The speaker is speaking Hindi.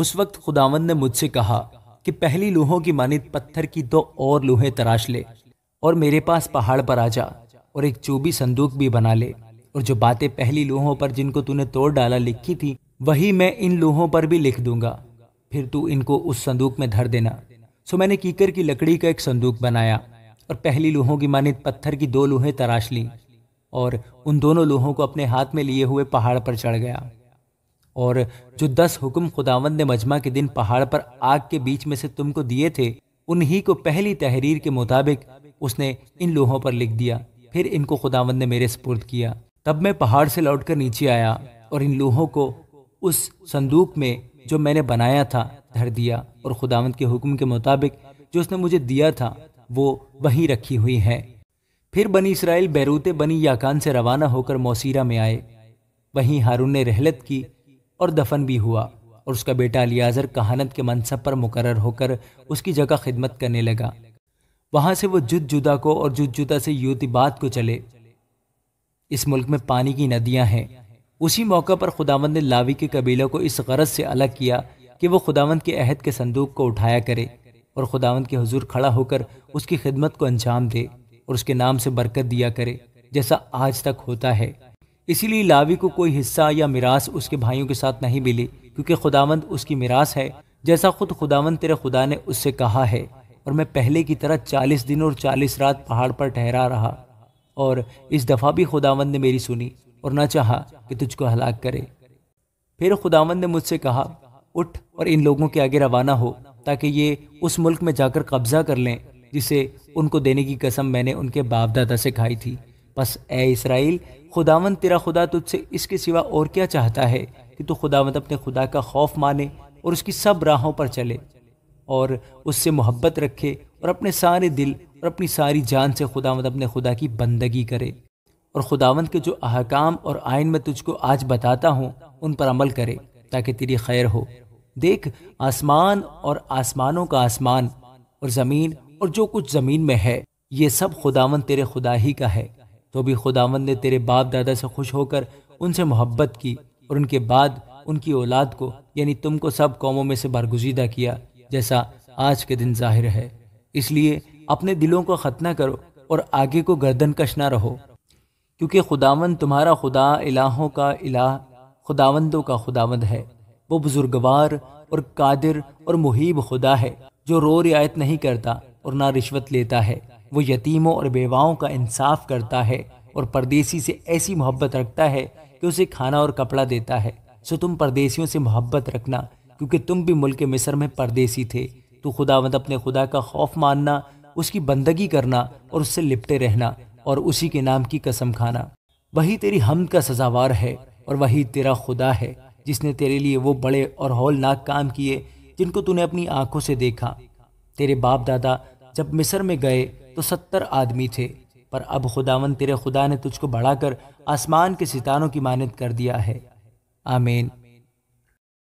उस वक्त खुदावंद ने मुझसे कहा कि पहली लूहों की मानित पत्थर की दो और लूहें तराश ले और मेरे पास पहाड़ पर आ जा और एक चूबी संदूक भी बना ले और जो बातें पहली लूहों पर जिनको तूने तोड़ डाला लिखी थी वही मैं इन लूहों पर भी लिख दूंगा फिर तू इनको उस संदूक में धर देना सो मैंने कीकर की लकड़ी का एक संदूक बनाया और पहली लूहों की मानित पत्थर की दो लूहें तराश ली और उन दोनों लूहों को अपने हाथ में लिए हुए पहाड़ पर चढ़ गया और जो दस हुक्म खुदावंद ने मजमा के दिन पहाड़ पर आग के बीच में से तुमको दिए थे उन्हीं को पहली तहरीर के मुताबिक उसने इन लोहों पर लिख दिया फिर इनको खुदावंद ने मेरे सपुर्द किया तब मैं पहाड़ से लौटकर नीचे आया और इन लोहों को उस संदूक में जो मैंने बनाया था धर दिया और खुदावंद के हुक्म के मुताबिक जो उसने मुझे दिया था वो वहीं रखी हुई है फिर बनी इसराइल बैरूते बनी याकान से रवाना होकर मौसीरा में आए वहीं हारून ने रहलत की और दफन भी हुआ और उसका बेटा अली अलीज़र कहानत के मनसब पर मुकर होकर उसकी जगह खिदमत करने लगा वहाँ से वो जुद जुदा को और जुद जुदा से यूतिबाद को चले इस मुल्क में पानी की नदियाँ हैं उसी मौका पर खुदावंद ने लावी के कबीले को इस गरज से अलग किया कि वो खुदावंद के अहद के संदूक को उठाया करे और खुदावंद के हजूर खड़ा होकर उसकी खिदमत को अंजाम दे और उसके नाम से बरकत दिया करे जैसा आज तक होता है इसीलिए लावी को कोई हिस्सा या मिरास उसके भाइयों के साथ नहीं मिली क्योंकि खुदावंद उसकी मिरास है जैसा खुद खुदावंद तेरे खुदा ने उससे कहा है और मैं पहले की तरह चालीस दिन और चालीस रात पहाड़ पर ठहरा रहा और इस दफ़ा भी खुदावंद ने मेरी सुनी और न चाहा कि तुझको हलाक करे फिर खुदावंद ने मुझसे कहा उठ और इन लोगों के आगे रवाना हो ताकि ये उस मुल्क में जाकर कब्जा कर लें जिसे उनको देने की कसम मैंने उनके बाप दादा से खाई थी बस ए इसराइल खुदावंत तेरा खुदा तुझसे इसके सिवा और क्या चाहता है कि तू खुदावंत अपने खुदा का खौफ माने और उसकी सब राहों पर चले और उससे मोहब्बत रखे और अपने सारे दिल और अपनी सारी जान से खुदावंत अपने खुदा की बंदगी करे और खुदावंत के जो अहकाम और आयन में तुझको आज बताता हूँ उन पर अमल करे ताकि तेरी खैर हो देख आसमान और आसमानों का आसमान और ज़मीन और जो कुछ ज़मीन में है ये सब खुदावंत तेरे खुदा ही का है तो भी खुदावंद ने तेरे बाप दादा से खुश होकर उनसे मोहब्बत की और उनके बाद उनकी औलाद को यानी तुमको सब कौमों में से बरगुजीदा किया जैसा आज के दिन जाहिर है इसलिए अपने दिलों को खतना करो और आगे को गर्दन कश ना रहो क्योंकि खुदावंद तुम्हारा खुदा इलाहों का इलाह खुदावंदों का खुदावंद है वो बुजुर्गवार और कादिर और मुहिब खुदा है जो रो रियायत नहीं करता और ना रिश्वत लेता है वो यतीमों और बेवाओं का इंसाफ करता है और परदेसी से ऐसी मोहब्बत रखता है कि उसे खाना और कपड़ा देता है सो तुम परदेसियों से मोहब्बत रखना क्योंकि तुम भी मुल्क मिस्र में परदेसी थे तो खुदावंद अपने खुदा का खौफ मानना उसकी बंदगी करना और उससे लिपटे रहना और उसी के नाम की कसम खाना वही तेरी हमद का सजावार है और वही तेरा खुदा है जिसने तेरे लिए वो बड़े और हौलनाक काम किए जिनको तूने अपनी आंखों से देखा तेरे बाप दादा जब मिस्र में गए तो सत्तर आदमी थे पर अब खुदावन तेरे खुदा ने तुझको बढ़ाकर आसमान के सितारों की मानद कर दिया है आमीन